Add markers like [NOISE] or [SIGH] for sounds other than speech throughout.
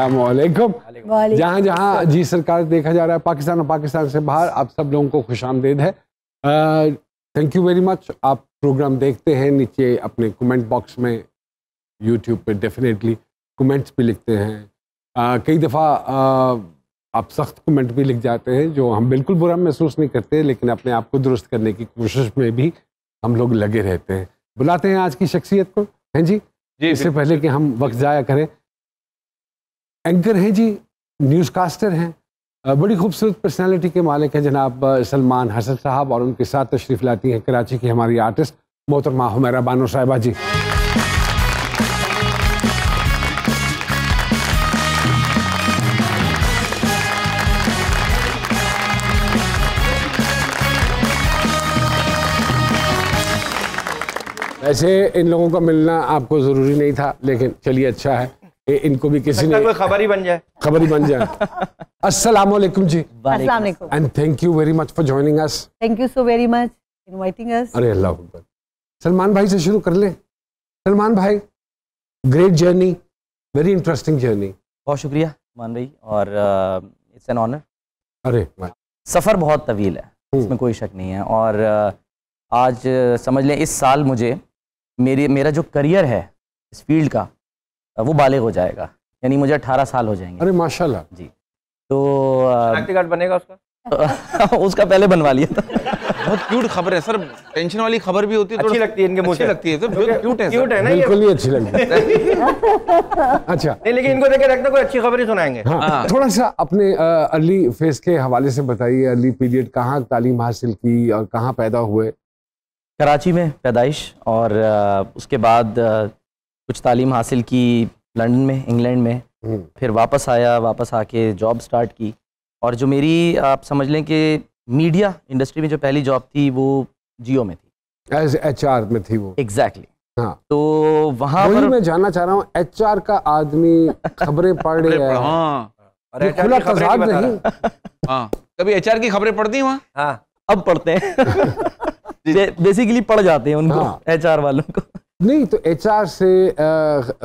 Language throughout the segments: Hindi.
असलकुम जहाँ जहाँ जी सरकार देखा जा रहा है पाकिस्तान और पाकिस्तान से बाहर आप सब लोगों को खुश आमदेद है थैंक यू वेरी मच आप प्रोग्राम देखते हैं नीचे अपने कमेंट बॉक्स में यूट्यूब पे डेफिनेटली कमेंट्स भी लिखते हैं कई दफ़ा आप सख्त कमेंट भी लिख जाते हैं जो हम बिल्कुल बुरा महसूस नहीं करते लेकिन अपने आप को दुरुस्त करने की कोशिश में भी हम लोग लगे रहते हैं बुलाते हैं आज की शख्सियत को हैं जी, जी इससे पहले कि हम वक्त ज़ाया करें एंकर हैं जी न्यूज़ कास्टर हैं बड़ी खूबसूरत पर्सनालिटी के मालिक हैं जनाब सलमान हसन साहब और उनके साथ तशरीफ़ लाती हैं कराची की हमारी आर्टिस्ट मोहतरमा हमेरा बानो साहिबा जी वैसे इन लोगों का मिलना आपको ज़रूरी नहीं था लेकिन चलिए अच्छा है इनको भी किसी ने खबर ही बन जाए खबर ही बन जाए [LAUGHS] अस्सलाम वालेकुम जी अस्सलाम वालेकुम and thank you very much for joining us thank you so very much inviting us अरे अल्लाह अकबर सलमान भाई से शुरू कर ले सलमान भाई great journey very interesting journey बहुत शुक्रिया मान भाई और इट्स एन ऑनर अरे सफ़र बहुत तवील है हम्म। इसमें कोई शक नहीं है और आज समझ लें इस साल मुझे मेरी मेरा जो करियर है इस फील्ड का वो बालिग हो जाएगा यानी मुझे अठारह साल हो जाएंगे अरे माशाल्लाह जी तो कार्ड बनेगा उसका [LAUGHS] उसका पहले बनवा लिया था बहुत क्यूट खबर है सर टेंशन वाली खबर भी होती है अच्छी लगती है इनके मुझे लगती है सर बहुत क्यूट है क्यूट है ना बिल्कुल ही अच्छी लगती है अच्छा नहीं लेकिन इनको देखे रखना कोई अच्छी खबर ही सुनाएंगे हाँ, हाँ। थोड़ा सा अपने अर्ली फेज के हवाले से बताइए अर्ली पीरियड कहाँ तालीम हासिल की और कहाँ पैदा हुए कराची में पैदाइश और उसके बाद कुछ तालीम हासिल की लंदन में इंग्लैंड में हम्म। फिर वापस आया वापस आके जॉब स्टार्ट की और जो मेरी आप समझ लें कि मीडिया इंडस्ट्री में जो पहली जॉब थी वो जियो में थी एज एच में थी वो एग्जैक्टली exactly. हाँ तो वहां पर मैं जानना चाह रहा हूँ एच का आदमी [LAUGHS] खबरें पढ़ रहे हैं हाँ खुला की नहीं हाँ कभी एच की खबरें पढ़ती वहाँ हाँ अब पढ़ते हैं बेसिकली [LAUGHS] [LAUGHS] पढ़ जाते हैं उनको हाँ। एच वालों को नहीं तो एचआर से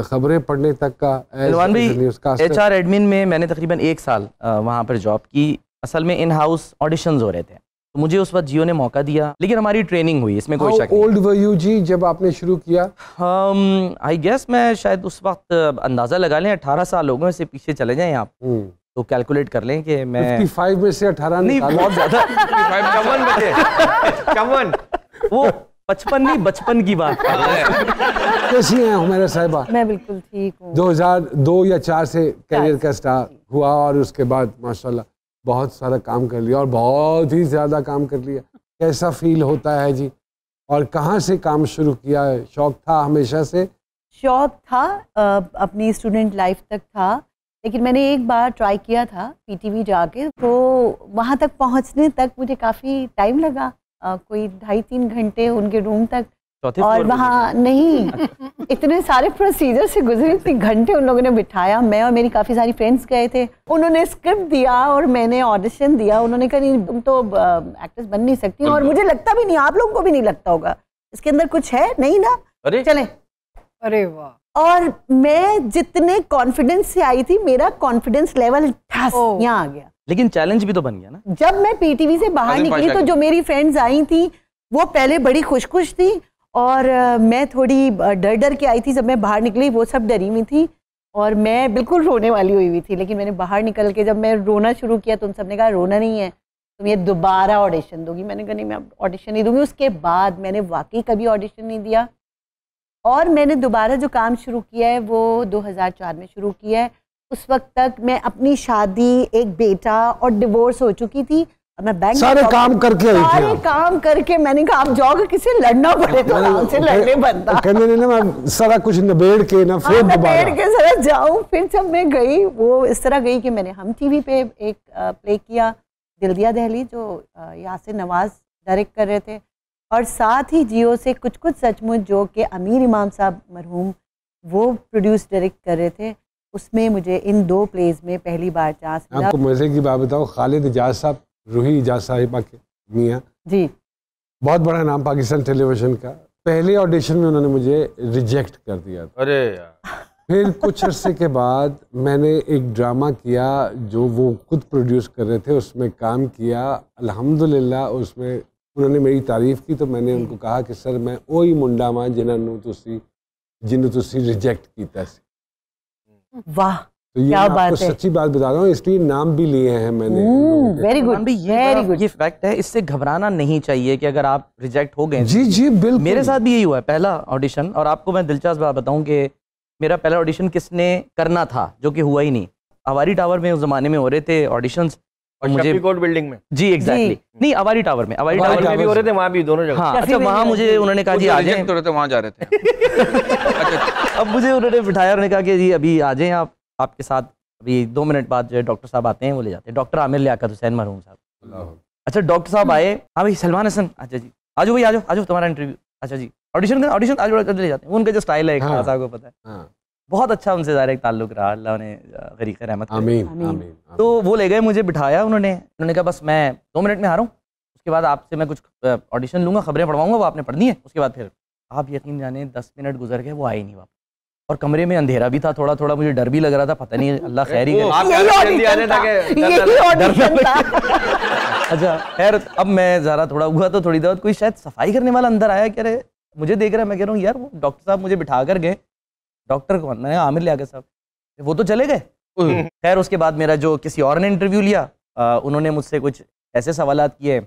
खबरें पढ़ने तक का एचआर एडमिन में मैंने तकरीबन एक साल वहाँ पर जॉब की असल में इन हाउस ऑडिशन हो रहे थे तो मुझे उस वक्त जियो ने मौका दिया लेकिन हमारी ट्रेनिंग हुई इसमें कोई शक ओल्ड वर यू जी जब आपने शुरू किया आई um, गेस मैं शायद उस वक्त अंदाज़ा लगा लें अठारह साल लोगों से पीछे चले जाए आप हम्म। तो कैलकुलेट कर लें कि मैं फाइव में से अठारह नहीं बहुत ज़्यादा [LAUGHS] वो बचपन नहीं बचपन की बात कैसी हैं हमारा साहिबा मैं बिल्कुल ठीक हूँ 2002 या चार से करियर का स्टार्ट हुआ और उसके बाद माशाल्लाह बहुत सारा काम कर लिया और बहुत ही ज़्यादा काम कर लिया कैसा फील होता है जी और कहाँ से काम शुरू किया है शौक था हमेशा से शौक था अपनी स्टूडेंट लाइफ तक था लेकिन मैंने एक बार ट्राई किया था पीटीवी जाके तो वहाँ तक पहुँचने तक मुझे काफ़ी टाइम लगा कोई ढाई तीन घंटे उनके रूम तक और वहाँ नहीं [LAUGHS] इतने सारे प्रोसीजर से गुजरे इतने घंटे उन लोगों ने बिठाया मैं और मेरी काफ़ी सारी फ्रेंड्स गए थे उन्होंने स्क्रिप्ट दिया और मैंने ऑडिशन दिया उन्होंने कहा नहीं तुम तो एक्ट्रेस बन नहीं सकती और मुझे लगता भी नहीं आप लोगों को भी नहीं लगता होगा इसके अंदर कुछ है नहीं ना अरे चले अरे वाह और मैं जितने कॉन्फिडेंस से आई थी मेरा कॉन्फिडेंस लेवल यहाँ आ गया लेकिन चैलेंज भी तो बन गया ना जब मैं पीटीवी से बाहर निकली तो जो मेरी फ्रेंड्स आई थी वो पहले बड़ी खुश खुश थी और मैं थोड़ी डर डर के आई थी जब मैं बाहर निकली वो सब डरी हुई थी और मैं बिल्कुल रोने वाली हुई हुई थी लेकिन मैंने बाहर निकल के जब मैं रोना शुरू किया तो उन सबने कहा रोना नहीं है तुम ये दोबारा ऑडिशन दोगी मैंने कहा नहीं मैं ऑडिशन नहीं दूंगी उसके बाद मैंने वाकई कभी ऑडिशन नहीं दिया और मैंने दोबारा जो काम शुरू किया है वो 2004 में शुरू किया है उस वक्त तक मैं अपनी शादी एक बेटा और डिवोर्स हो चुकी थी मैं बैंक सारे काम करके सारे सारे काम करके मैंने कहा आप जाओगे किसी लड़ना पड़े तो आराम से लड़ने बनता कहने नहीं ना मैं सारा कुछ नबेड़ के ना हाँ, फिर नबेड़ के जरा जाऊं फिर जब मैं गई वो इस तरह गई कि मैंने हम टीवी पे एक प्ले किया दिल दिया दहली जो यहाँ से नवाज डायरेक्ट कर रहे थे और साथ ही जियो से कुछ कुछ सचमुच जो कि अमीर इमाम साहब मरहूम वो प्रोड्यूस डायरेक्ट कर रहे थे उसमें मुझे इन दो प्लेज में पहली बार चांस मिला आपको मज़े की बात बताऊँ खालिद इजाज साहब रूही इजाज साहिबा मियाँ जी बहुत बड़ा नाम पाकिस्तान टेलीविजन का पहले ऑडिशन में उन्होंने मुझे रिजेक्ट कर दिया था अरे फिर कुछ अरसे के बाद मैंने एक ड्रामा किया जो वो खुद प्रोड्यूस कर रहे थे उसमें काम किया अल्हम्दुलिल्लाह उसमें उन्होंने मेरी तारीफ़ की तो मैंने उनको कहा कि सर मैं ही मुंडा मां जिन्होंने जिन्होंने तुसी रिजेक्ट किया वाह तो ये आपको बात सच्ची बात बता रहा हूँ इसलिए नाम भी लिए हैं मैंने वेरी गुड वेरी गुड ये फैक्ट है इससे घबराना नहीं चाहिए कि अगर आप रिजेक्ट हो गए जी जी बिल्कुल मेरे साथ भी यही हुआ है पहला ऑडिशन और आपको मैं दिलचस्प बात बताऊं कि मेरा पहला ऑडिशन किसने करना था जो कि हुआ ही नहीं हवारी टावर में उस ज़माने में हो रहे थे ऑडिशंस और मुझे बिल्डिंग में जी एग्जैक्टली exactly. नहीं अवारी टावर में अवारी टावर में भी हो रहे थे भी दोनों जगह हाँ अच्छा मुझे उन्होंने कहा जी आ तो जा रहे थे [LAUGHS] अच्छा। अब मुझे उन्होंने बिठाया उन्होंने कहा कि जी अभी आ आप आपके साथ अभी दो मिनट बाद जो है डॉक्टर साहब आते हैं वो ले जाते हैं डॉक्टर आमिर लियाकत हुसैन मरहूम साहब अच्छा डॉक्टर साहब आए हाँ भाई सलमान हसन अच्छा जी आज भाई आज आज तुम्हारा इंटरव्यू अच्छा जी ऑडिशन ऑडिशन आज ले जाते हैं उनका जो स्टाइल है हाँ। पता है हाँ। बहुत अच्छा उनसे डायरेक्ट ताल्लुक रहा अल्लाह ने गरीक रहमत आमीन, आमीन, आमीन, तो वो ले गए मुझे बिठाया उन्होंने उन्होंने कहा बस मैं दो मिनट में आ रहा हूँ उसके बाद आपसे मैं कुछ ऑडिशन लूँगा खबरें पढ़वाऊँगा वो आपने पढ़नी है उसके बाद फिर आप यकीन जाने दस मिनट गुजर गए वो आए नहीं वापस और कमरे में अंधेरा भी था थोड़ा थोड़ा मुझे डर भी लग रहा था पता नहीं अल्लाह खैर ही [LAUGHS] अच्छा खैर अब मैं ज़रा थोड़ा हुआ तो थोड़ी देर कोई शायद सफाई करने वाला अंदर आया कह रहे मुझे देख रहा है मैं कह रहा हूँ यार वो डॉक्टर साहब मुझे बिठा कर गए डॉक्टर कौन मैंने आमिर लिया साहब वो तो चले गए खैर उसके बाद मेरा जो किसी और ने इंटरव्यू लिया आ, उन्होंने मुझसे कुछ ऐसे सवाल किए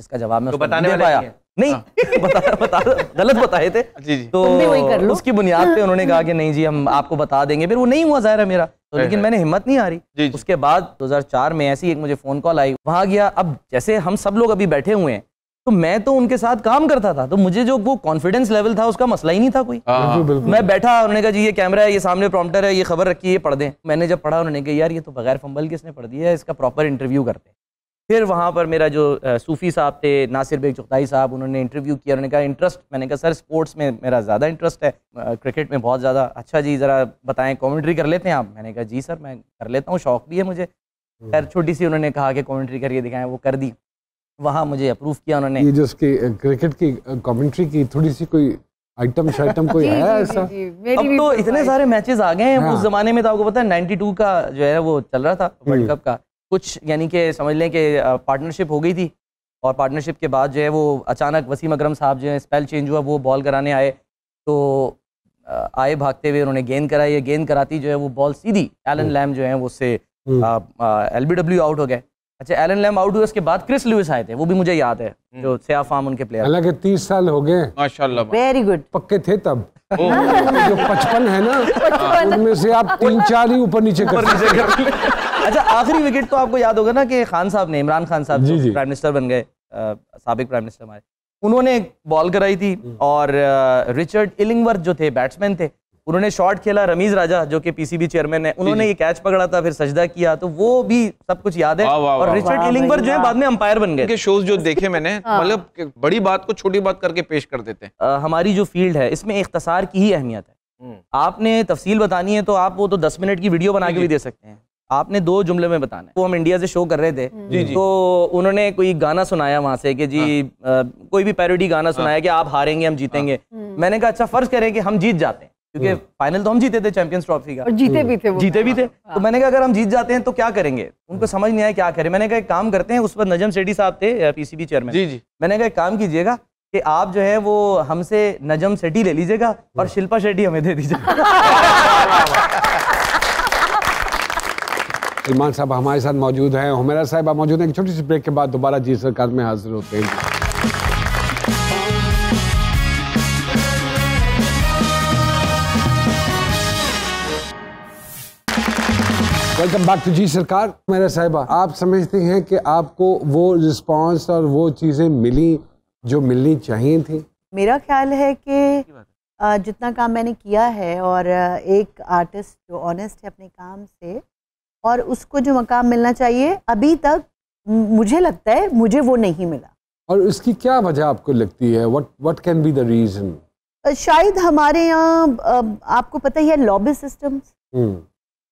जिसका जवाब मैं तो बताने नहीं पाया नहीं हाँ। [LAUGHS] बता, बता, गलत बताए थे [LAUGHS] जी जी। तो उसकी बुनियाद पे उन्होंने कहा कि नहीं जी हम आपको बता देंगे फिर वो नहीं हुआ जाहिर है मेरा तो लेकिन मैंने हिम्मत नहीं हारी उसके बाद 2004 में ऐसी एक मुझे फोन कॉल आई वहां गया अब जैसे हम सब लोग अभी बैठे हुए हैं तो मैं तो उनके साथ काम करता था तो मुझे जो वो कॉन्फिडेंस लेवल था उसका मसला ही नहीं था कोई हाँ। मैं बैठा उन्होंने कहा जी ये कैमरा है ये सामने प्रॉम्प्टर है ये खबर रखी है पढ़ दें मैंने जब पढ़ा उन्होंने कहा यार ये तो बगैर फंबल के इसने पढ़ दिया है इसका प्रॉपर इंटरव्यू करते हैं फिर वहाँ पर मेरा जो सूफ़ी साहब थे नासिर बेग चुगताई साहब उन्होंने इंटरव्यू किया उन्होंने कहा इंटरेस्ट मैंने कहा सर स्पोर्ट्स में मेरा ज़्यादा इंटरेस्ट है क्रिकेट में बहुत ज़्यादा अच्छा जी ज़रा बताएं कॉमेंट्री कर लेते हैं आप मैंने कहा जी सर मैं कर लेता हूँ शौक भी है मुझे खैर छोटी सी उन्होंने कहा कि कॉमेंट्री करिए दिखाएं वो कर दी वहाँ मुझे अप्रूव किया उन्होंने ये जो उसकी क्रिकेट की कमेंट्री की थोड़ी सी कोई आइटम शाइटम कोई आया [LAUGHS] ऐसा अब तो, तो इतने सारे मैचेस आ गए हैं उस हाँ। जमाने में तो आपको पता है 92 का जो है वो चल रहा था वर्ल्ड हम्म। कप का कुछ यानी कि समझ लें कि पार्टनरशिप हो गई थी और पार्टनरशिप के बाद जो है वो अचानक वसीम अक्रम साहब जो है स्पेल चेंज हुआ वो बॉल कराने आए तो आए भागते हुए उन्होंने गेंद कराई गेंद कराती जो है वो बॉल सीधी एलन लैम हम्म। जो है वो उससे एल हम्म। आउट हो गए अच्छा एलन लैम आउट हुए उसके बाद क्रिस लुइस आए थे वो भी मुझे याद है जो सेया फार्म हम्म। उनके प्लेयर हालांकि तीस साल हो गए माशाल्लाह वेरी गुड पक्के थे तब जो पचपन है ना उनमें से आप तीन चार ही ऊपर नीचे कर अच्छा आखिरी विकेट तो आपको याद होगा ना कि खान साहब ने इमरान खान साहब जो प्राइम मिनिस्टर बन गए सबक प्राइम मिनिस्टर हमारे उन्होंने बॉल कराई थी हम्म। और रिचर्ड इलिंगवर्थ जो थे बैट्समैन थे उन्होंने शॉट खेला रमीज राजा जो कि पीसीबी चेयरमैन है उन्होंने ये कैच पकड़ा था फिर सजदा किया तो वो भी सब कुछ याद है वाँ, वाँ, और रिचर्ड इलिंगबर जो है बाद में अंपायर बन गए शोज जो देखे मैंने [LAUGHS] हाँ। मतलब बड़ी बात को छोटी बात करके पेश कर देते हैं हमारी जो फील्ड है इसमें इख्तसार की ही अहमियत है हम्म। आपने तफसील बतानी है तो आप वो तो दस मिनट की वीडियो बना के भी दे सकते हैं आपने दो जुमले में बताना है वो हम इंडिया से शो कर रहे थे हम्म। जी जी। तो उन्होंने कोई गाना सुनाया वहां से कि जी आ, हाँ। कोई भी पैरोडी गाना सुनाया हाँ। कि आप हारेंगे हम जीतेंगे हम्म। मैंने कहा अच्छा फर्ज करें कि हम जीत जाते हैं क्योंकि फाइनल हम्म। तो हम जीते थे चैंपियंस ट्रॉफी का हम्म। जीते भी थे जीते भी थे तो मैंने कहा अगर हम जीत जाते हैं तो क्या करेंगे उनको समझ नहीं आया क्या करें मैंने कहा एक काम करते हैं उस पर नजम सेठी साहब थे पीसीबी चेयरमैन जी जी मैंने कहा एक काम कीजिएगा कि आप जो है वो हमसे नजम सेठी ले लीजिएगा और हाँ। शिल्पा शेट्टी हमें दे दीजिएगा इमान [LAUGHS] साहब हमारे साथ मौजूद हैं हमेरा साहब आप मौजूद हैं छोटी सी ब्रेक के बाद दोबारा जी सरकार में हाजिर होते हैं वेलकम बैक टू जी सरकार मेरे साहिबा आप समझते हैं कि आपको वो रिस्पांस और वो चीज़ें मिली जो मिलनी चाहिए थी मेरा ख्याल है कि जितना काम मैंने किया है और एक आर्टिस्ट जो ऑनेस्ट है अपने काम से और उसको जो मकाम मिलना चाहिए अभी तक मुझे लगता है मुझे वो नहीं मिला और उसकी क्या वजह आपको लगती है what what can be the reason शायद हमारे यहाँ आपको पता ही है लॉबी सिस्टम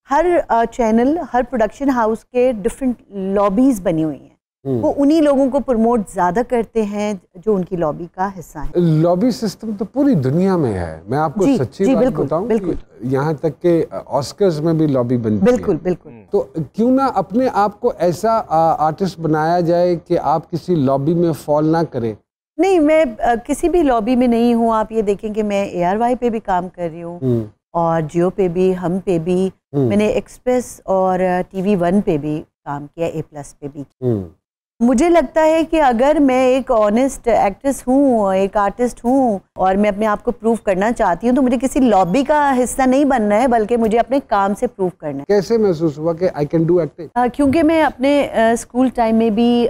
हर चैनल हर प्रोडक्शन हाउस के डिफरेंट लॉबीज बनी हुई हैं हम्म। वो उन्हीं लोगों को प्रमोट ज़्यादा करते हैं जो उनकी लॉबी का हिस्सा है लॉबी सिस्टम तो पूरी दुनिया में है मैं आपको जी, सच्ची जी, बात बताऊं यहाँ तक के ऑस्कर्स में भी लॉबी बनती बिल्कुल है। बिल्कुल तो क्यों ना अपने आप को ऐसा आर्टिस्ट बनाया जाए कि आप किसी लॉबी में फॉल ना करें नहीं मैं किसी भी लॉबी में नहीं हूँ आप ये देखें कि मैं ए पे भी काम कर रही हूँ हम्म। और जियो पे भी हम पे भी हम्म। मैंने एक्सप्रेस और टीवी वन पे भी काम किया ए प्लस पे भी हम्म। मुझे लगता है कि अगर मैं एक ऑनेस्ट एक्ट्रेस हूँ एक आर्टिस्ट हूँ और मैं अपने आप को प्रूव करना चाहती हूँ तो मुझे किसी लॉबी का हिस्सा नहीं बनना है बल्कि मुझे अपने काम से प्रूव करना है कैसे महसूस हुआ कि आई कैन डू एक्टिंग क्योंकि मैं अपने स्कूल uh, टाइम में भी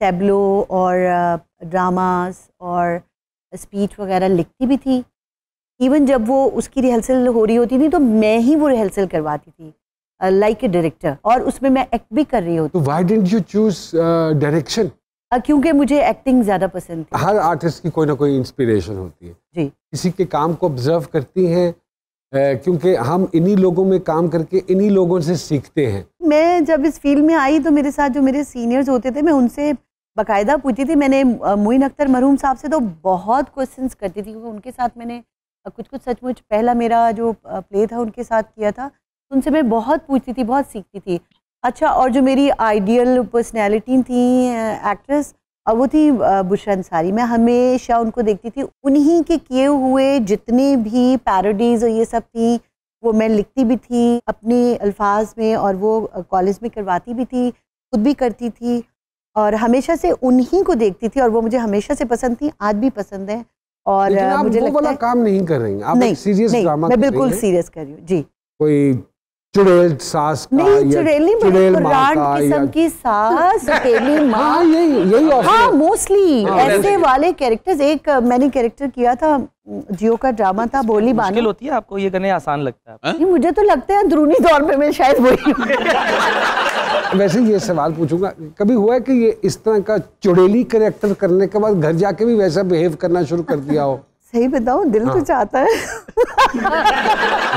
टैबलो uh, और ड्रामास uh, और स्पीच वगैरह लिखती भी थी इवन जब वो उसकी रिहर्सल हो रही होती थी तो मैं ही वो रिहर्सल करवाती थी लाइक ए डायरेक्टर और उसमें मैं एक्ट भी कर रही होती why didn't you choose direction क्योंकि मुझे एक्टिंग ज्यादा पसंद थी हर आर्टिस्ट की कोई ना कोई इंस्पिरेशन होती है जी किसी के काम को ऑब्जर्व करती हैं क्योंकि हम इन्हीं लोगों में काम करके इन्हीं लोगों से सीखते हैं मैं जब इस फील्ड में आई तो मेरे साथ जो मेरे सीनियर्स होते थे मैं उनसे बाकायदा पूछती थी मैंने मोइन अख्तर मरहूम साहब से तो बहुत क्वेश्चंस करती थी क्योंकि उनके साथ मैंने कुछ कुछ सचमुच पहला मेरा जो प्ले था उनके साथ किया था उनसे मैं बहुत पूछती थी बहुत सीखती थी अच्छा और जो मेरी आइडियल पर्सनैलिटी थी एक्ट्रेस और वो थी बुशरा अंसारी मैं हमेशा उनको देखती थी उन्हीं के किए हुए जितने भी पैरोडीज़ और ये सब थी वो मैं लिखती भी थी अपने अल्फाज में और वो कॉलेज में करवाती भी थी खुद भी करती थी और हमेशा से उन्हीं को देखती थी और वो मुझे हमेशा से पसंद थी आज भी पसंद है और मुझे वो लगता है काम नहीं कर रही आप नहीं, एक सीरियस नहीं, ड्रामा मैं बिल्कुल सीरियस कर रही हूँ जी कोई चुड़ैल सास नहीं चुड़ैली चुड़ैल किस्म की सास चुड़ैली [LAUGHS] हाँ, माँ हाँ यही यही हाँ मोस्टली हाँ, ऐसे वाले कैरेक्टर्स एक मैंने कैरेक्टर किया था जियो का ड्रामा था बोली बानी होती है आपको ये करने आसान लगता है नहीं मुझे तो लगता है अंदरूनी दौर पे मैं शायद बोली [LAUGHS] वैसे ये सवाल पूछूंगा कभी हुआ है कि ये इस तरह का चुड़ैली कैरेक्टर करने के बाद घर जाके भी वैसा बिहेव करना शुरू कर दिया हो सही बताऊं दिल हाँ। तो चाहता है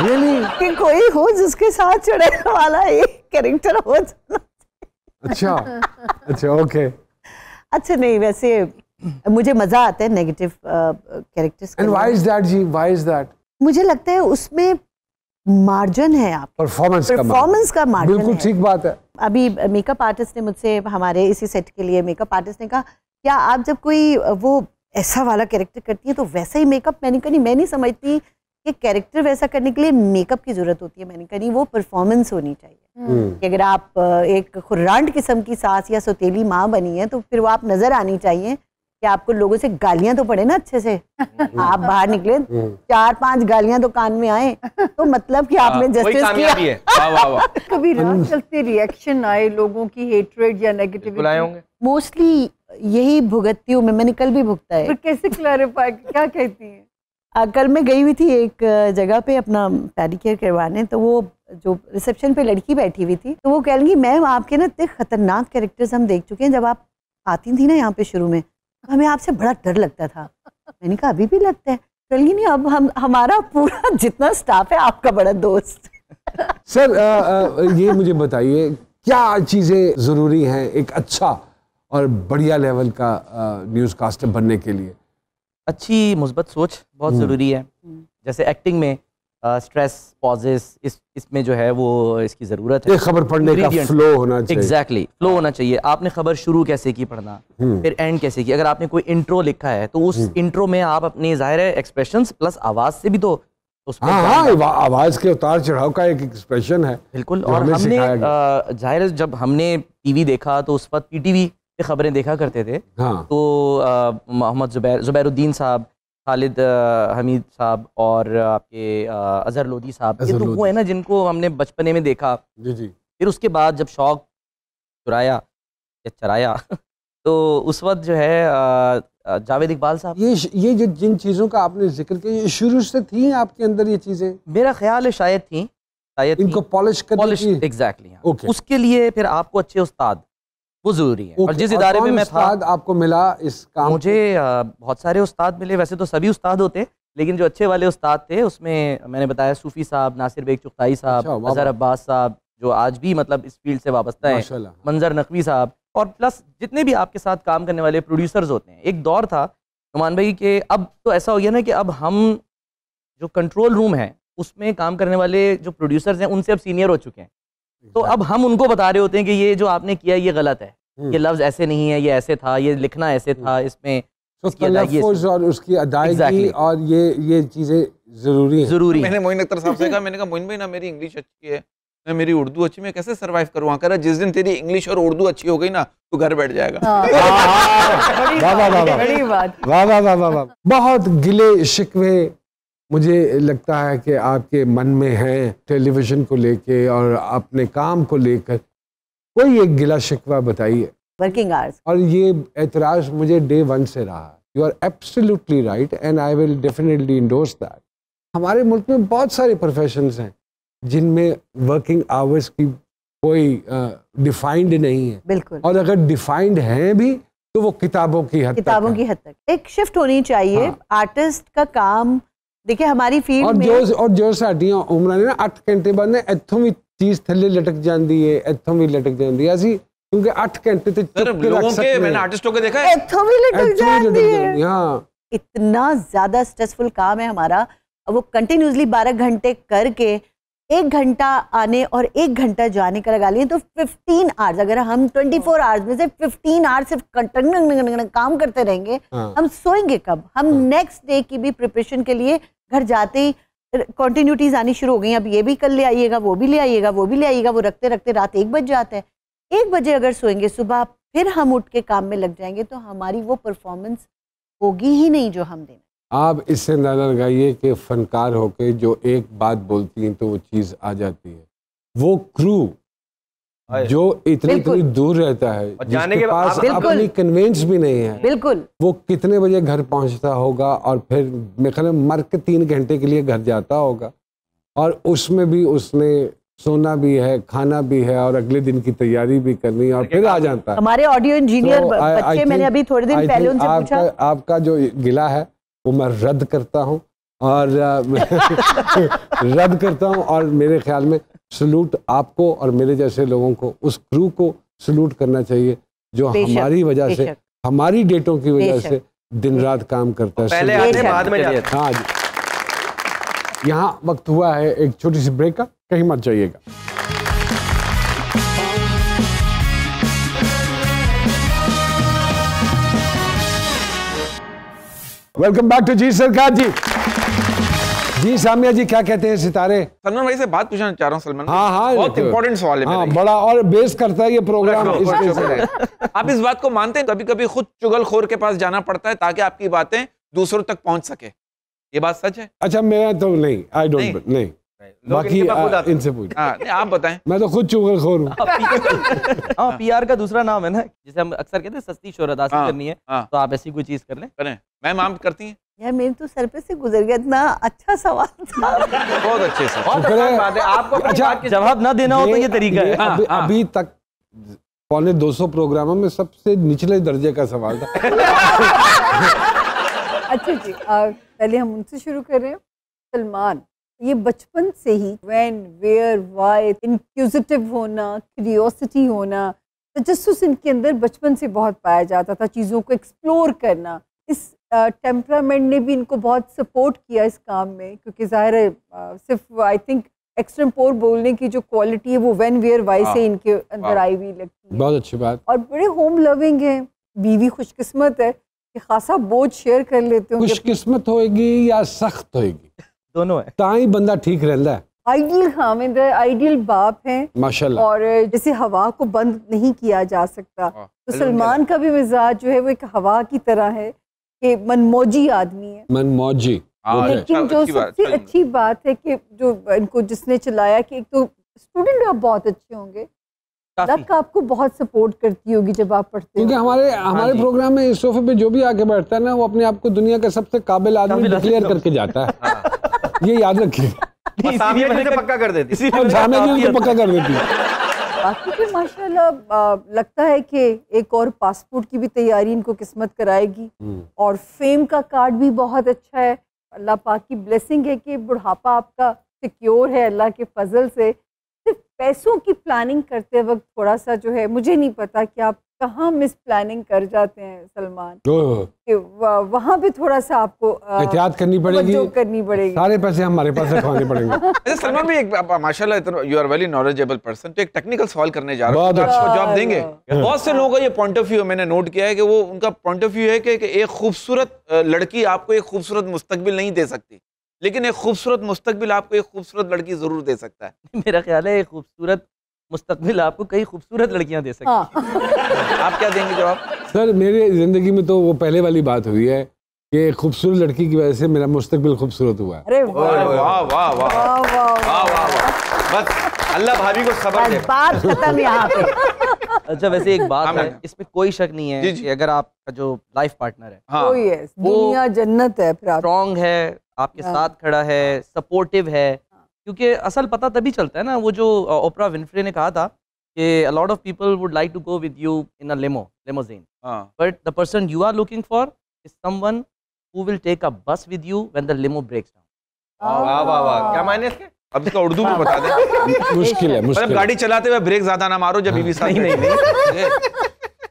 really? कि कोई हो जिसके साथ चढ़ने वाला ये कैरेक्टर हो अच्छा अच्छा ओके अच्छा नहीं वैसे मुझे मजा आता है negative characters and why is that जी व्हाई इज दैट मुझे लगता है उसमें मार्जिन है आप परफॉर्मेंस का परफॉर्मेंस का मार्जिन बिल्कुल ठीक बात है अभी मेकअप आर्टिस्ट ने मुझसे हमारे इसी सेट के लिए मेकअप आर्टिस्ट ने कहा क्या आप जब कोई वो ऐसा वाला कैरेक्टर करती है तो वैसा ही मेकअप मैंने कहा नहीं मैं नहीं समझती कि कैरेक्टर वैसा करने के लिए मेकअप की ज़रूरत होती है मैंने कहा नहीं वो परफॉर्मेंस होनी चाहिए हम्म। कि अगर आप एक खुर्रांड किस्म की सास या सोतेली माँ बनी है तो फिर वो आप नज़र आनी चाहिए कि आपको लोगों से गालियां तो पड़े ना अच्छे से हम्म। आप बाहर निकले हम्म। चार पांच गालियां तो कान में आए तो मतलब कि आपने जस्टिस हाँ, किया वाँ, वाँ, वाँ। कभी हम्म। रात चलते रिएक्शन आए लोगों की हेट्रेड या नेगेटिविटी मोस्टली यही भुगतती हूँ मैं मैंने कल भी भुगता है तो कैसे क्लैरिफाई क्या कहती है कल मैं गई हुई थी एक जगह पे अपना पेडिकेयर करवाने तो वो जो रिसेप्शन पे लड़की बैठी हुई थी तो वो कह लेंगी मैम आपके ना इतने खतरनाक कैरेक्टर्स हम देख चुके हैं जब आप आती थी ना यहाँ पे शुरू में हमें आपसे बड़ा डर लगता था मैंने कहा अभी भी लगता है कहेंगी नहीं अब हम हमारा पूरा जितना स्टाफ है आपका बड़ा दोस्त सर आ, आ, ये मुझे बताइए क्या चीज़ें ज़रूरी हैं एक अच्छा और बढ़िया लेवल का न्यूज़ कास्टर बनने के लिए अच्छी मुस्बत सोच बहुत हम्म। ज़रूरी है हम्म। जैसे एक्टिंग में स्ट्रेस पॉजेस इस इसमें जो है वो इसकी ज़रूरत है खबर पढ़ने का फ्लो होना चाहिए एग्जैक्टली exactly, फ्लो होना चाहिए आपने खबर शुरू कैसे की पढ़ना हम्म। फिर एंड कैसे की अगर आपने कोई इंट्रो लिखा है तो उस इंट्रो हम्म। में आप अपने जाहिर है एक्सप्रेशन प्लस आवाज़ से भी तो हाँ हाँ आवाज के उतार चढ़ाव का एक एक्सप्रेशन है बिल्कुल और हमने जाहिर जब हमने टीवी देखा तो उस वक्त पीटीवी खबरें देखा करते थे हाँ। तो मोहम्मद जुबैर जुबैरुद्दीन साहब खालिद हमीद साहब और आपके अजहर लोधी साहब ये तो वो है ना जिनको हमने बचपने में देखा जी जी फिर उसके बाद जब शौक चुराया या चराया [LAUGHS] तो उस वक्त जो है जावेद इकबाल साहब ये ये जो जिन चीज़ों का आपने जिक्र किया शुरू से थी आपके अंदर ये चीज़ें मेरा ख्याल है शायद थी शायद इनको पॉलिश पॉलिश एग्जैक्टली हाँ। उसके लिए फिर आपको अच्छे उस्ताद वो ज़रूरी है और जिस इदारे में मैं उस्ताद आपको मिला इस काम मुझे बहुत सारे उस्ताद मिले वैसे तो सभी उस्ताद होते हैं लेकिन जो अच्छे वाले उस्ताद थे उसमें मैंने बताया सूफ़ी साहब नासिर बेग चुख्ताई अच्छा, साहब अजहर अब्बास साहब जो आज भी मतलब इस फील्ड से वाबस्ता है मंजर नकवी साहब और प्लस जितने भी आपके साथ काम करने वाले प्रोड्यूसर्स होते हैं एक दौर था नुमान भाई के अब तो ऐसा हो गया ना कि अब हम जो कंट्रोल रूम है उसमें काम करने वाले जो प्रोड्यूसर्स हैं उनसे अब सीनियर हो चुके हैं तो अब हम उनको बता रहे होते हैं कि ये जो आपने किया ये गलत है हम्म। ये लफ्ज़ ऐसे नहीं है ये ऐसे था ये लिखना ऐसे था हम्म। इसमें तो और उसकी अदायगी और ये ये चीज़ें ज़रूरी ज़रूरी मैंने मोइन अख्तर साहब से कहा मैंने कहा मोइन भाई ना मेरी इंग्लिश अच्छी है मैं मेरी उर्दू अच्छी मैं कैसे सरवाइव करूँ कर जिस दिन तेरी इंग्लिश और उर्दू अच्छी हो गई ना तो घर बैठ जाएगा बहुत गिले शिकवे मुझे लगता है कि आपके मन में है टेलीविज़न को लेके और अपने काम को लेकर कोई एक गिला शिकवा बताइए वर्किंग आवर्स और ये एतराज़ मुझे डे वन से रहा you are absolutely right and I will definitely endorse that हमारे मुल्क में बहुत सारे प्रोफेशन हैं जिनमें वर्किंग आवर्स की कोई डिफाइंड uh, नहीं है बिल्कुल और अगर डिफाइंड हैं भी तो वो किताबों की हद किताबों की हद तक एक शिफ्ट होनी चाहिए हाँ। आर्टिस्ट का काम देखिए हमारी फील्ड ਮੇਂ ਔਰ ਜੋ ਔਰ ਜੋ ਸਾਡੀਆਂ ਉਮਰਾਂ ਨੇ ਨਾ 8 ਘੰਟੇ ਬਾਅਦ ਨਾ ਇੱਥੋਂ ਵੀ ਚੀਜ਼ ਥੱਲੇ ਲਟਕ ਜਾਂਦੀ ਏ ਇੱਥੋਂ ਵੀ ਲਟਕ ਜਾਂਦੀ ਹੈ ਅਸੀਂ क्योंकि आठ घंटे ते चुप के रख सकते हैं मैंने आर्टिस्टों के देखा है इत्थों भी लटक जांदी है तो हां इतना ज्यादा स्ट्रेसफुल काम है हमारा अब वो कंटिन्यूसली 12 घंटे करके एक घंटा आने और एक घंटा जाने का लगा लिए तो 15 आवर्स अगर हम 24 आवर्स में से 15 आवर्स सिर्फ काम करते रहेंगे हाँ। हम सोएंगे कब हम नेक्स्ट हाँ। डे की भी प्रिपरेशन के लिए घर जाते ही कॉन्टीन्यूटीज आनी शुरू हो गई अब ये भी कल ले आइएगा वो भी ले आइएगा वो भी ले आइएगा वो रखते रखते रात एक बज जाता है एक बजे अगर सोएंगे सुबह फिर हम उठ के काम में लग जाएंगे तो हमारी वो परफॉर्मेंस होगी ही नहीं जो हम देना आप इससे अंदाज़ा लगाइए कि फ़नकार होके जो एक बात बोलती हैं तो वो चीज़ आ जाती है वो क्रू जो इतनी इतनी दूर रहता है जाने के पास अपनी कन्वेंस भी नहीं है बिल्कुल वो कितने बजे घर पहुंचता होगा और फिर मेरे ख्याल मर के तीन घंटे के लिए घर जाता होगा और उसमें भी उसने सोना भी है खाना भी है और अगले दिन की तैयारी भी करनी है और फिर आ जाता है हमारे ऑडियो इंजीनियर बच्चे मैंने अभी थोड़े दिन पहले उनसे पूछा आपका जो गिला है वो मैं रद्द करता हूँ और [LAUGHS] रद्द करता हूँ और मेरे ख्याल में सलूट आपको और मेरे जैसे लोगों को उस क्रू को सलूट करना चाहिए जो हमारी वजह से हमारी डेटों की वजह से दिन रात काम करता है तो पहले आते बाद में हाँ जी यहाँ वक्त हुआ है एक छोटी सी ब्रेक का कहीं मत जाइएगा वेलकम बैक टू जी सरकार जी जी सामिया जी क्या कहते हैं सितारे सलमान भाई से बात पूछना चाह रहा हूँ सलमान हाँ हाँ बहुत इंपॉर्टेंट सवाल है हाँ, बड़ा और बेस करता है ये प्रोग्राम इस आप इस बात को मानते हैं कभी कभी खुद चुगलखोर के पास जाना पड़ता है ताकि आपकी बातें दूसरों तक पहुंच सके ये बात सच है अच्छा मैं तो नहीं आई डोंट नहीं बाकी इनसे पूछ हाँ, नहीं आप बताएं मैं तो खुद चुगल खोर हूँ हाँ पी आर हाँ, का दूसरा नाम है ना जिसे हम अक्सर कहते हैं सस्ती शोहरत हासिल हाँ, करनी है तो आप ऐसी कोई चीज कर लें करें मैं माम करती हैं यार मेरे तो सर पे से गुजर गया इतना अच्छा सवाल था बहुत अच्छे से बहुत है अच्छा आपको अच्छा जवाब ना देना हो तो ये तरीका है अभी तक पौने 200 प्रोग्रामों में सबसे निचले दर्जे का सवाल था [LAUGHS] अच्छा जी पहले हम उनसे शुरू कर रहे हैं सलमान ये बचपन से ही वैन वेयर वाई इंक्यूजिटिव होना क्रियोसिटी होना तजस्स इनके अंदर बचपन से बहुत पाया जाता था चीज़ों को एक्सप्लोर करना इस टेम्परामेंट ने भी इनको बहुत सपोर्ट किया इस काम में क्योंकि ज़ाहिर है सिर्फ आई थिंक पोर बोलने की जो क्वालिटी है वो वैन वेयर वाई से इनके अंदर आई हुई लगती है बहुत अच्छी बात और बड़े होम लविंग हैं बीवी खुशकिस्मत है कि खासा बोझ शेयर कर लेते हो खुशकिस्मत होएगी या सख्त होएगी दोनों है ਤਾਂ ਹੀ ਬੰਦਾ ਠੀਕ ਰਹਿੰਦਾ ਹੈ आइडियल हामिद है आइडियल हाँ, बाप है माशाल्लाह और जैसे हवा को बंद नहीं किया जा सकता तो सलमान का भी मिजाज जो है वो एक हवा की तरह है कि मनमौजी आदमी है मनमौजी हाँ, अच्छा, लेकिन जो सबसे अच्छी बात है कि जो इनको जिसने चलाया कि एक तो स्टूडेंट आप बहुत अच्छे होंगे लक आपको बहुत सपोर्ट करती होगी जब आप पढ़ते क्योंकि हमारे हाँ हमारे प्रोग्राम में इस सोफे पे जो भी आगे बैठता है ना वो अपने आप को दुनिया का सबसे काबिल आदमी डिक्लेयर तो। करके जाता है हाँ। ये याद रखिए [LAUGHS] पक्का कर देती पक्का अच्छा। कर देती बाकी हाँ, माशाल्लाह लगता है कि एक और पासपोर्ट की भी तैयारी इनको किस्मत कराएगी हम्म। और फेम का कार्ड भी बहुत अच्छा है अल्लाह पाक की ब्लेसिंग है कि बुढ़ापा आपका सिक्योर है अल्लाह के फजल से पैसों की प्लानिंग करते वक्त थोड़ा सा जो है मुझे नहीं पता कि आप कहाँ मिस प्लानिंग कर जाते हैं सलमान वहाँ पे थोड़ा सा आपको एहतियात करनी पड़ेगी करनी पड़ेगी सारे पैसे हमारे पास रखवाने पड़ेंगे [LAUGHS] अच्छा, सलमान भी एक माशाल्लाह you are very knowledgeable person तो एक टेक्निकल सवाल करने जा रहा हूँ अच्छा जवाब देंगे हाँ। बहुत से लोगों का ये पॉइंट ऑफ व्यू मैंने नोट किया है कि वो उनका पॉइंट ऑफ व्यू है कि एक खूबसूरत लड़की आपको एक खूबसूरत मुस्तकबिल नहीं दे सकती लेकिन एक खूबसूरत मुस्तबिल आपको एक खूबसूरत लड़की ज़रूर दे सकता है [LAUGHS] मेरा ख्याल है एक खूबसूरत मुस्तबिल आपको कई खूबसूरत लड़कियां दे सकती हैं हाँ। [LAUGHS] आप क्या देंगे जवाब सर मेरे ज़िंदगी में तो वो पहले वाली बात हुई है कि खूबसूरत लड़की की वजह से मेरा मुस्तबिल खूबसूरत हुआ अरे वाह वाह वाह वाह वाह वाह अल्लाह भाभी को सबर बात खत्म यहाँ पे [LAUGHS] अच्छा वैसे एक बात हाँ, है इसमें कोई शक नहीं है कि अगर आपका जो लाइफ पार्टनर है हाँ। कोई है दुनिया जन्नत है स्ट्रॉन्ग है आपके हाँ। साथ खड़ा है सपोर्टिव हाँ। है हाँ। क्योंकि असल पता तभी चलता है ना वो जो ओपरा विनफ्रे ने कहा था कि a lot of people would like to go with you in a limo limousine but the person you are looking for is someone who will take a bus with you when the limo breaks down. वाह वाह वाह क्या मायने इसके अब इसका उर्दू में हाँ। बता दे मुश्किल है मतलब मुश्किल गाड़ी चलाते हुए ब्रेक ज्यादा ना मारो जब बीवी साथ हाँ। नहीं नहीं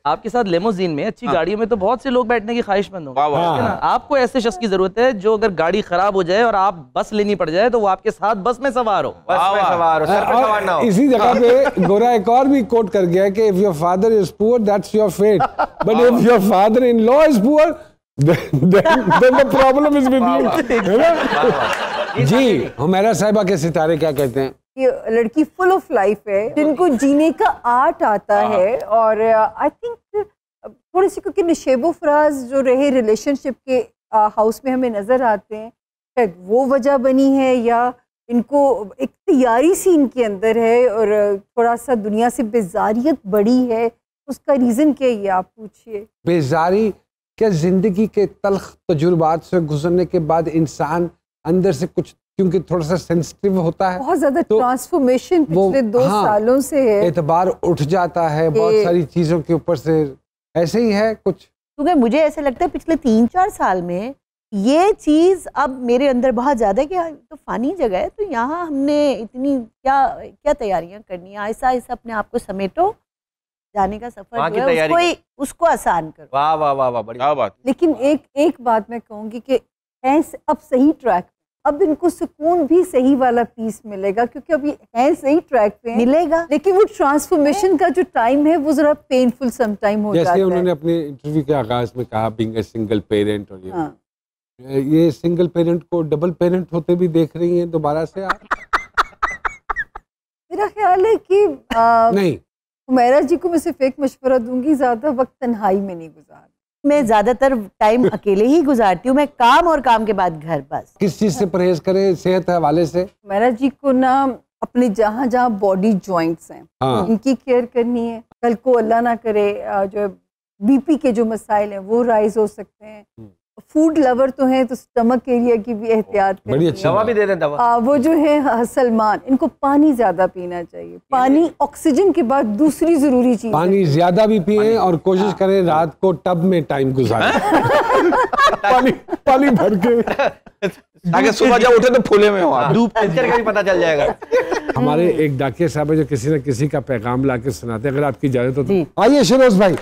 आपके साथ लेमोजीन में अच्छी हाँ। गाड़ियों में तो बहुत से लोग बैठने की ख्वाहिशमंद होंगे हाँ। आपको ऐसे शख्स की जरूरत है जो अगर गाड़ी खराब हो जाए और आप बस लेनी पड़ जाए तो वो आपके साथ बस में सवार हो बस में सवार हो सर पे सवार ना हो इसी जगह पे गोरा एक और भी कोट कर गया कि if your father is poor that's your fate but if your father in law is poor then the problem is with you है ना जी हमारा साहिबा के सितारे क्या कहते हैं ये लड़की फुल ऑफ लाइफ है जिनको जीने का आर्ट आता हाँ। है और आई थिंक थोड़ी सी क्योंकि नशेबो फराज जो रहे रिलेशनशिप के हाउस uh, में हमें नज़र आते हैं शायद वो वजह बनी है या इनको एक तैयारी सी इनके अंदर है और uh, थोड़ा सा दुनिया से बेजारियत बढ़ी है उसका रीज़न क्या है आप पूछिए बेजारी क्या ज़िंदगी के तलख तजुर्बात से गुजरने के बाद इंसान अंदर से कुछ क्योंकि थोड़ा सा सेंसिटिव होता है बहुत ज्यादा ट्रांसफॉर्मेशन तो पिछले दो हाँ, सालों से है एतबार उठ जाता है बहुत सारी चीजों के ऊपर से ऐसे ही है कुछ क्योंकि मुझे ऐसा लगता है पिछले तीन चार साल में ये चीज़ अब मेरे अंदर बहुत ज़्यादा कि हाँ, तो फ़ानी जगह है तो यहाँ हमने इतनी क्या क्या तैयारियां करनी है ऐसा ऐसा अपने आप को समेटो जाने का सफर जो है उसको, उसको आसान करो वाह वाह वाह वाह बड़ी बात लेकिन एक एक बात मैं कहूँगी कि हैं अब सही ट्रैक अब इनको सुकून भी सही वाला पीस मिलेगा क्योंकि अभी है सही ट्रैक पे मिलेगा लेकिन वो ट्रांसफॉर्मेशन का जो टाइम है वो जरा पेनफुल सम टाइम हो जाता है उन्होंने अपने इंटरव्यू के आगाज में कहा बीइंग ए सिंगल पेरेंट और ये हाँ। ये सिंगल पेरेंट को डबल पेरेंट होते भी देख रही हैं दोबारा से आप मेरा ख्याल है कि आ, नहीं हुमैरा जी को मैं सिर्फ एक मशवरा दूंगी ज्यादा वक्त तन्हाई में नहीं गुजार मैं ज्यादातर टाइम [LAUGHS] अकेले ही गुजारती हूँ मैं काम और काम के बाद घर बस किस चीज से परहेज करें सेहत हवाले से मेरा जी को ना अपने जहाँ जहाँ बॉडी ज्वाइंट्स हैं हाँ। इनकी केयर करनी है कल को अल्लाह ना करे जो बीपी के जो मसाइल हैं वो राइज हो सकते हैं हम्म। फूड लवर तो हैं तो स्टमक एरिया की भी एहतियात बड़ी अच्छी दवा भी दे दें दवा वो जो है सलमान इनको पानी ज़्यादा पीना चाहिए पानी ऑक्सीजन के बाद दूसरी ज़रूरी चीज़ पानी ज़्यादा भी पिए और कोशिश हाँ। करें रात को टब में टाइम गुजारें हाँ। [LAUGHS] पानी पानी भर के ताकि सुबह जब उठे तो फूले में धूप का पता चल जाएगा [LAUGHS] हमारे एक डाकिया साहब है जो किसी न किसी का पैगाम ला सुनाते अगर आपकी इजाजत हो तो आइए शिरोज भाई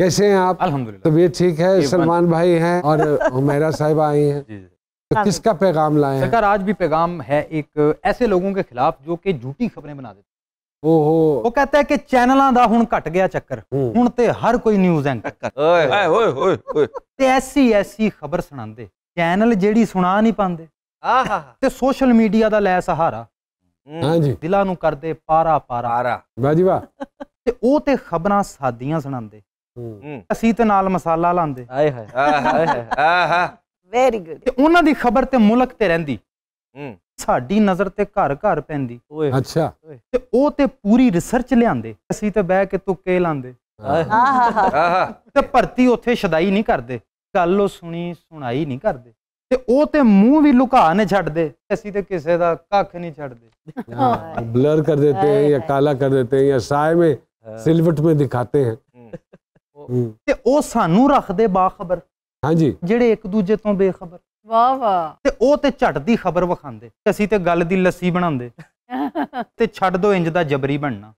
कैसे हैं आप तबीयत तो ठीक है सलमान भाई हैं और मेरा साहब आई हैं तो हाँ किसका पैगाम लाए हैं सरकार आज भी पैगाम है एक ऐसे लोगों के खिलाफ जो कि झूठी खबरें बना देते वो कहते हैं कि चैनलों का हूं घट गया चक्कर हूं हम्म। तो हर कोई न्यूज एंकर ऐसी ऐसी खबर सुना चैनल जी सुना नहीं पाते ते सोशल मीडिया का लै सहारा हाँ जी। दिला कर पारा पारा पारा वाह ਤੇ ਉਹ ਤੇ ਖਬਰਾਂ ਸਾਦੀਆਂ ਸੁਣਾਉਂਦੇ ਅਸੀਂ ਤੇ ਨਾਲ ਮਸਾਲਾ ਲਾਉਂਦੇ ਆਏ ਹਾਏ ਆਏ ਹਾਏ ਆਹਾ ਵੈਰੀ ਗੁੱਡ ਤੇ ਉਹਨਾਂ ਦੀ ਖਬਰ ਤੇ ਮੁਲਕ ਤੇ ਰਹਿੰਦੀ ਸਾਡੀ ਨਜ਼ਰ ਤੇ ਘਰ ਘਰ ਪੈਂਦੀ ਅੱਛਾ ਤੇ ਉਹ ਤੇ ਪੂਰੀ ਰਿਸਰਚ ਲਿਆਂਦੇ ਅਸੀਂ ਤੇ ਬਹਿ ਕੇ ਤੁੱਕੇ ਲਾਂਦੇ ਤੇ ਭਰਤੀ ਉੱਥੇ ਸ਼ਦਾਈ ਨਹੀਂ ਕਰਦੇ ਗੱਲ ਉਹ ਸੁਣੀ ਸੁਣਾਈ ਨਹੀਂ ਕਰਦੇ ਤੇ ਉਹ ਤੇ ਮੂੰਹ ਵੀ ਲੁਕਾ ਨੇ ਛੱਡਦੇ ਅਸੀਂ ਤੇ ਕਿਸੇ ਦਾ ਕੱਖ ਨਹੀਂ ਛੱਡਦੇ ਬਲਰ ਕਰ ਦਿੰਦੇ ਜਾਂ ਕਾਲਾ ਕਰ ਦਿੰਦੇ ਜਾਂ ਸਾਏ ਵਿੱਚ ਸਿਲਵਟ ਮੇ ਦਿਖਾਤੇ ਹਨ ਤੇ ਉਹ ਸਾਨੂੰ ਰੱਖਦੇ ਬਾਖਬਰ ਹਾਂਜੀ ਜਿਹੜੇ ਇੱਕ ਦੂਜੇ ਤੋਂ ਬੇਖਬਰ ਵਾਹ ਵਾਹ ਤੇ ਉਹ ਤੇ ਝਟ ਦੀ ਖਬਰ ਵਖਾਉਂਦੇ ਅਸੀਂ ਤੇ ਗੱਲ ਦੀ ਲੱਸੀ ਬਣਾਉਂਦੇ [LAUGHS] ਤੇ ਛੱਡ ਦੋ ਇੰਜ ਦਾ ਜਬਰੀ ਬਣਨਾ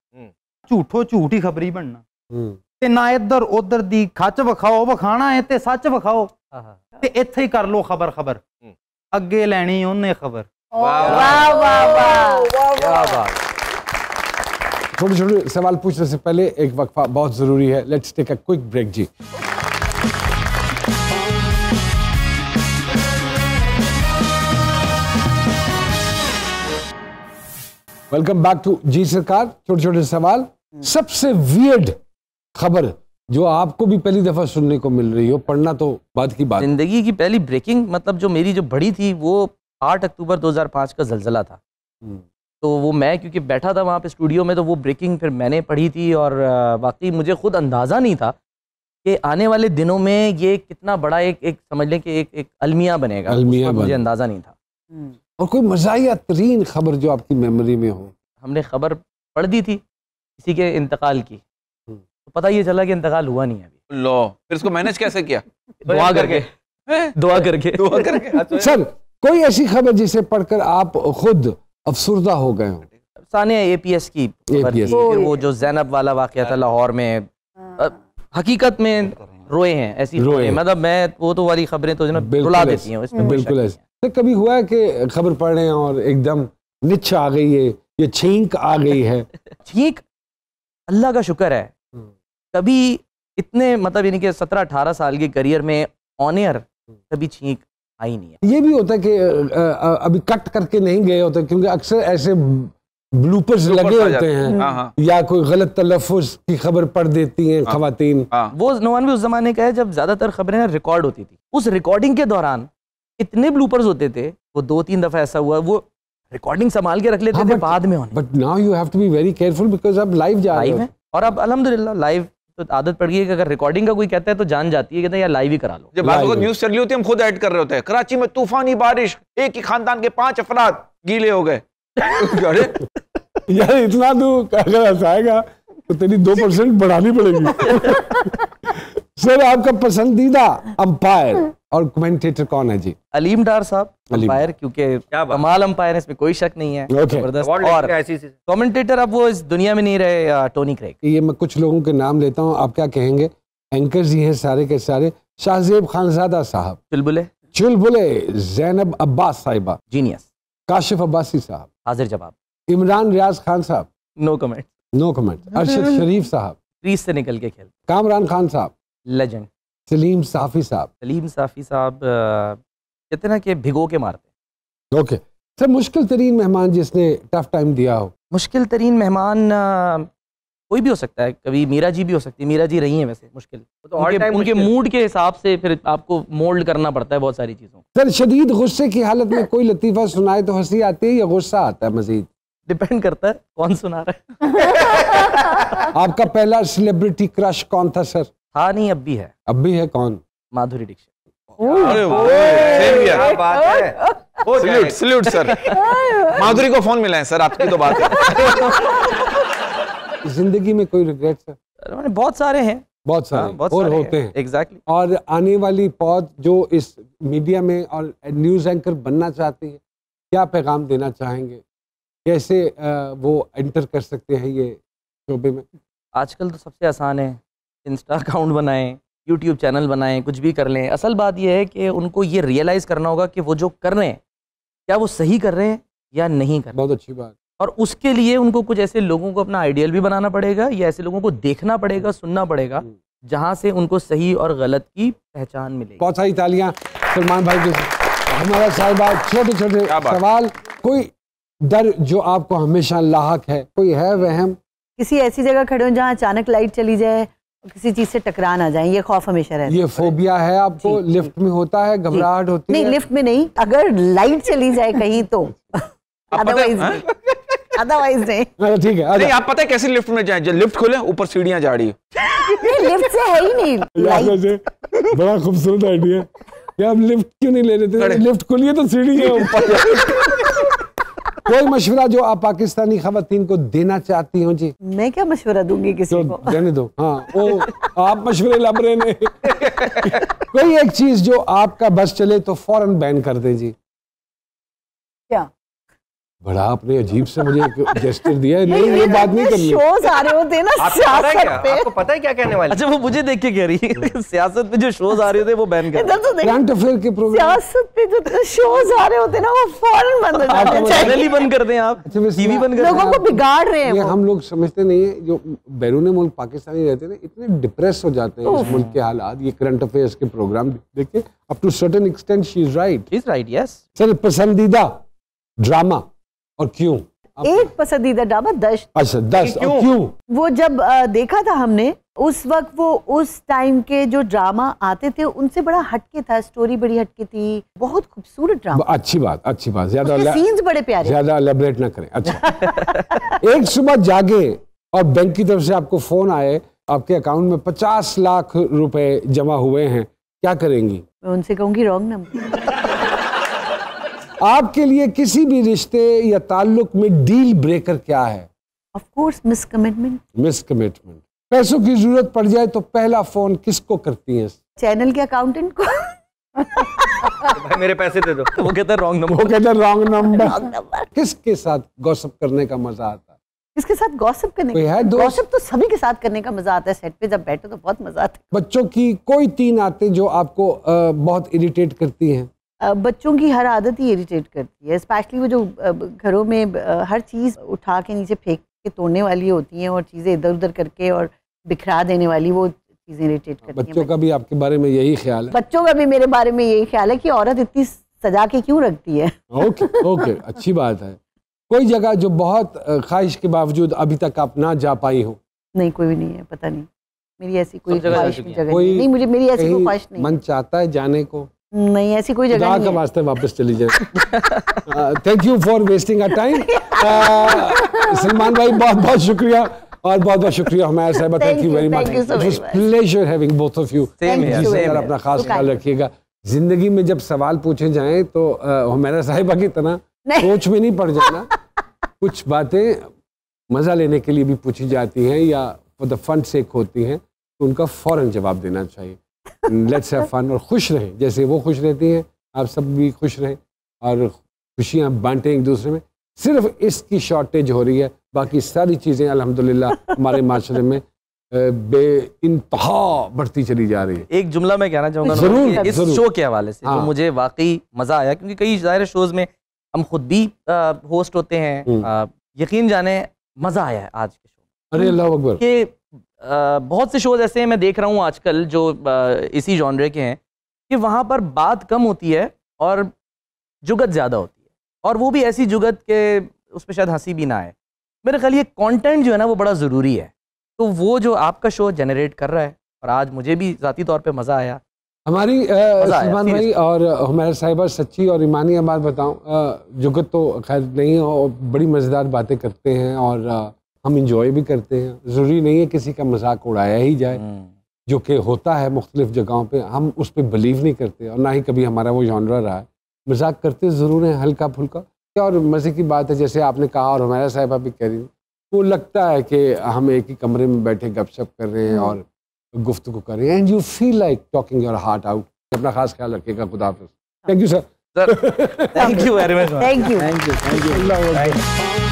ਝੂਠੋ ਝੂਠ ਹੀ ਖਬਰੀ ਬਣਨਾ ਤੇ ਨਾ ਇੱਧਰ ਉੱਧਰ ਦੀ ਖੱਚ ਵਿਖਾਓ ਵਿਖਾਣਾ ਹੈ ਤੇ ਸੱਚ ਵਿਖਾਓ ਤੇ ਇੱਥੇ ਹੀ ਕਰ ਲੋ ਖਬਰ ਖਬਰ ਅੱਗੇ ਲੈਣੀ ਉਹਨੇ ਖਬਰ ਵਾਹ ਵਾਹ ਵਾਹ ਵਾਹ ਵਾਹ ਵਾਹ छोटे छोटे सवाल पूछने से पहले एक वक्फा बहुत जरूरी है let's take a quick break जी welcome back to G Sarkar छोटे छोटे सवाल सबसे वियर्ड खबर जो आपको भी पहली दफा सुनने को मिल रही हो पढ़ना तो बाद की बात जिंदगी की पहली ब्रेकिंग मतलब जो मेरी जो बड़ी थी वो 8 अक्टूबर 2005 का जलजला था हम्म। तो वो मैं क्योंकि बैठा था वहाँ पे स्टूडियो में तो वो ब्रेकिंग फिर मैंने पढ़ी थी और बाकी मुझे खुद अंदाज़ा नहीं था कि आने वाले दिनों में ये कितना बड़ा एक एक समझ लें कि एक एक अलमिया बनेगा अलमिया बने। मुझे अंदाज़ा नहीं था हम्म। और कोई मजाया तरीन खबर जो आपकी मेमोरी में हो हमने खबर पढ़ दी थी किसी के इंतकाल की हम्म। तो पता ये चला कि इंतकाल हुआ नहीं अभी लो फिर इसको मैनेज कैसे किया दुआ करके दुआ करके दुआ करके सर कोई ऐसी खबर जिसे पढ़कर आप खुद अफसरदा हो गए हों सानिया ए पी एस की APS. वो जो जैनब वाला वाक़ था लाहौर में हाँ। हकीकत में रोए हैं ऐसी रोए मतलब मैं वो तो वाली खबरें तो बुला देती हूँ इसमें बिल्कुल ऐसे तो कभी हुआ है कि खबर पढ़ रहे हैं और एकदम निच आ गई है ये छींक आ गई है [LAUGHS] छींक अल्लाह का शुक्र है हम्म। कभी इतने मतलब यानी कि सत्रह अठारह साल के करियर में ऑनियर हम्म। कभी छींक आई नहीं है ये भी होता है कि अभी कट करके नहीं गए होते क्योंकि अक्सर ऐसे ब्लूपर्स लगे होते हैं हाँ, हाँ। या कोई गलत तलफुज की खबर पढ़ देती हैं हाँ। खातन वो नौवान भी उस जमाने का है जब ज्यादातर खबरें रिकॉर्ड होती थी उस रिकॉर्डिंग के दौरान इतने ब्लूपर्स होते थे वो दो तीन दफा ऐसा हुआ वो रिकॉर्डिंग संभाल के रख लेते हाँ, थे बाद में but now you have to be very careful because अब लाइव जा रहे हैं और अब अलहमदिल्ला लाइव तो आदत पड़ गई है कि अगर रिकॉर्डिंग का कोई कहता है तो जान जाती है कहते हैं यार लाइव ही करा लो जब बात न्यूज चल रही होती है हम खुद ऐड कर रहे होते हैं कराची में तूफानी बारिश एक ही खानदान के पांच अफराद गीले हो गए [LAUGHS] यार इतना तू तो अगर ऐसा आएगा तो तेरी दो परसेंट [LAUGHS] बढ़ानी पड़ेगी [LAUGHS] सर आपका पसंदीदा अंपायर और कमेंटेटर कौन है जी अलीम डार साहब अंपायर क्योंकि कमाल अंपायर इसमें कोई शक नहीं है जबरदस्त और कमेंटेटर अब वो इस दुनिया में नहीं रहे टोनी क्रेक ये मैं कुछ लोगों के नाम लेता हूँ आप क्या कहेंगे एंकर जी हैं सारे के सारे शाहजेब खानजादा साहब चुलबुले चुलबुले जैनब अब्बास साहिबा जीनियस काशिफ अब्बासी साहब हाजिर जवाब इमरान रियाज खान साहब no comment no comment Arshad Sharif साहब क्रीज से निकल के खेल कामरान खान साहब लेजेंड सलीम साफी साहब सलीम साफी साहब कहते ना कि भिगो के मारते ओके सर मुश्किल तरीन मेहमान जिसने टफ टाइम दिया हो मुश्किल तरीन मेहमान कोई भी हो सकता है कभी मीरा जी भी हो सकती है मीरा जी रही हैं वैसे मुश्किल तो उनके, उनके मूड के हिसाब से फिर आपको मोल्ड करना पड़ता है बहुत सारी चीज़ों सर शदीद गुस्से की हालत में कोई लतीफ़ा सुनाए तो हंसी आती है या गुस्सा आता है मजीद डिपेंड करता है कौन सुना रहा है [LAUGHS] आपका पहला सेलिब्रिटी क्रश कौन था सर हाँ नहीं अब भी है अब भी है कौन Madhuri Dixit salute salute sir Madhuri को फोन मिला है सर आपकी तो बात [LAUGHS] जिंदगी में कोई रिग्रेट सर बहुत सारे हैं बहुत सारे हाँ, बहुत और सारे होते हैं एग्जैक्टली exactly. और आने वाली पौध जो इस मीडिया में और न्यूज एंकर बनना चाहती है क्या पैगाम देना चाहेंगे कैसे वो एंटर कर सकते हैं ये शोबे में आजकल तो सबसे आसान है इंस्टा अकाउंट बनाएं यूट्यूब चैनल बनाएं कुछ भी कर लें असल बात यह है कि उनको ये रियलाइज़ करना होगा कि वो जो कर रहे हैं क्या वो सही कर रहे हैं या नहीं कर रहे बहुत अच्छी बात और उसके लिए उनको कुछ ऐसे लोगों को अपना आइडियल भी बनाना पड़ेगा या ऐसे लोगों को देखना पड़ेगा हम्म। सुनना पड़ेगा हम्म। जहाँ से उनको सही और गलत की पहचान मिलेगी बहुत सारी तालियाँ सलमान भाई जी हमारा साहिबा छोटे छोटे सवाल कोई डर जो आपको हमेशा लाक है कोई है वहम किसी ऐसी जगह खड़े हो जहाँ अचानक लाइट चली जाए किसी चीज से टकरा ना जाए ये खौफ हमेशा रहता है ये फोबिया है आपको लिफ्ट में होता है घबराहट होती नहीं, है नहीं लिफ्ट में नहीं अगर लाइट चली जाए कहीं तो अदरवाइज अदरवाइज हाँ? नहीं ठीक है नहीं आप पता है कैसे लिफ्ट में जाए जब लिफ्ट खोले ऊपर सीढ़ियां जा रही लिफ्ट से है ही नहीं लाइट बड़ा खूबसूरत आइडिया हम लिफ्ट क्यों नहीं ले लेते लिफ्ट खोलिए तो सीढ़ी है ऊपर कोई मशवरा जो आप पाकिस्तानी खातन को देना चाहती हो जी मैं क्या मशवरा दूंगी किसी तो को देने दो हाँ वो आप मशवरे लब रहे ने कोई एक चीज जो आपका बस चले तो फौरन बैन कर दे जी क्या बड़ा आपने अजीब से मुझे जेस्टर दिया है नहीं ये बात नहीं करनी शोज आ रहे होते ना सियासत क्या? पे आपको पता है क्या कहने वाले अच्छा वो मुझे देख के कह रही है [LAUGHS] सियासत पे जो शोज आ रहे होते वो बैन कर तो करंट अफेयर के प्रोग्राम सियासत पे जो शोज आ रहे होते हैं ना वो फौरन बंद हो जाते हैं चैनल ही बंद कर दें आप टीवी अच्छा, बंद कर लोगों को बिगाड़ रहे हैं हम लोग समझते नहीं है जो बैरून मुल्क पाकिस्तानी रहते हैं इतने डिप्रेस हो जाते हैं इस मुल्क के हालात ये करंट अफेयर्स के प्रोग्राम देखिए up to certain extent she is right is right yes sir पसंदीदा ड्रामा और क्यों एक पसंदीदा ढाबा दश अच्छा दस क्यों? क्यों वो जब आ, देखा था हमने उस वक्त वो उस टाइम के जो ड्रामा आते थे उनसे बड़ा हटके था स्टोरी बड़ी हटके थी बहुत खूबसूरत ड्रामा अच्छी बात अच्छी बात ज्यादा सीन्स बड़े प्यारे ज्यादा एलेबरेट ना करें अच्छा [LAUGHS] एक सुबह जागे और बैंक की तरफ से आपको फोन आए आपके अकाउंट में पचास लाख रुपए जमा हुए हैं क्या करेंगी मैं उनसे कहूंगी रॉन्ग नंबर [LAUGHS] आपके लिए किसी भी रिश्ते या ताल्लुक में डील ब्रेकर क्या है ऑफ कोर्स मिसकमिटमेंट पैसों की जरूरत पड़ जाए तो पहला फोन किसको करती है चैनल के अकाउंटेंट को भाई मेरे पैसे दे दो वो कहता रॉन्ग नंबर वो कहता रॉन्ग नंबर किसके साथ गॉसिप करने का मजा आता है किसके साथ गॉसिप करने का गॉसिप तो सभी के साथ करने का मजा आता है सेट पे जब बैठो तो बहुत मजा आता है बच्चों की कोई तीन आते जो आपको बहुत इरिटेट करती हैं बच्चों की हर आदत ही इरिटेट करती है स्पेशली वो जो घरों में हर चीज़ उठा के नीचे फेंक के तोड़ने वाली होती हैं और चीज़ें इधर उधर करके और बिखरा देने वाली वो चीज़ें इरिटेट करती बच्चों हैं बच्चों का भी आपके बारे में यही ख्याल है बच्चों का भी मेरे बारे में यही ख्याल है कि औरत इतनी सजा के क्यों रखती है ओके ओके [LAUGHS] अच्छी बात है कोई जगह जो बहुत ख्वाहिश के बावजूद अभी तक आप ना जा पाई हो नहीं कोई भी नहीं है पता नहीं मेरी ऐसी कोई ख्वाहिश जगह नहीं मुझे मेरी ऐसी कोई ख्वाहिश नहीं मन चाहता है जाने को नहीं ऐसी कोई जगह नहीं वास्ते वापस चली जाए thank you for wasting a time Salman भाई बहुत बहुत शुक्रिया और बहुत बहुत शुक्रिया हमारे साहब thank you very much pleasure having both of you अपना खास ख्याल रखिएगा जिंदगी में जब सवाल पूछे जाए तो हमारा साहब की तरह सोच में नहीं पड़ जाना कुछ बातें मज़ा लेने के लिए भी पूछी जाती हैं या फॉर द फंड सेक होती हैं तो उनका फ़ौरन जवाब देना चाहिए लेट्स हैव फन और खुश रहे जैसे वो खुश रहती हैं आप सब भी खुश रहे और खुशियाँ बांटें एक दूसरे में सिर्फ इसकी शॉर्टेज हो रही है बाकी सारी चीज़ें अलहमदिल्ला हमारे माशरे में बे इंतहा बढ़ती चली जा रही है एक जुमला मैं कहना चाहूँगा जरूर इस जरूर। शो के हवाले से हाँ। तो मुझे वाकई मज़ा आया क्योंकि कई जाहिर शोज़ में हम खुद भी होस्ट होते हैं हम्म। यकीन जाने मज़ा आया है आज के शो अरे अल्लाह अकबर बहुत से शोज ऐसे हैं मैं देख रहा हूँ आजकल जो इसी जॉनरे के हैं कि वहाँ पर बात कम होती है और जुगत ज़्यादा होती है और वो भी ऐसी जुगत के उस पर शायद हंसी भी ना आए मेरे ख्याल ये कंटेंट जो है ना वो बड़ा ज़रूरी है तो वो जो आपका शो जनरेट कर रहा है और आज मुझे भी ज़ाती तौर पर मज़ा आया हमारी सलमान भाई और हमारे साहिबा सच्ची और ईमानी बात बताऊँ जुगत तो खैर नहीं है और बड़ी मज़ेदार बातें करते हैं और हम इंजॉय भी करते हैं ज़रूरी नहीं है किसी का मजाक उड़ाया ही जाए हम्म। जो कि होता है मुख्तलिफ जगहों पे हम उस पर बिलीव नहीं करते और ना ही कभी हमारा वो जानवर रहा है मजाक करते ज़रूर हैं हल्का फुल्का और मज़े की बात है जैसे आपने कहा और हमारा साहिबा भी कह रही वो तो लगता है कि हम एक ही कमरे में बैठे गपशप कर रहे हैं हम्म। और गुफ्तु कर रहे हैं and you feel like talking your heart out अपना खास ख्याल रखिएगा खुदा thank you sir thank you very much thank you thank you thank you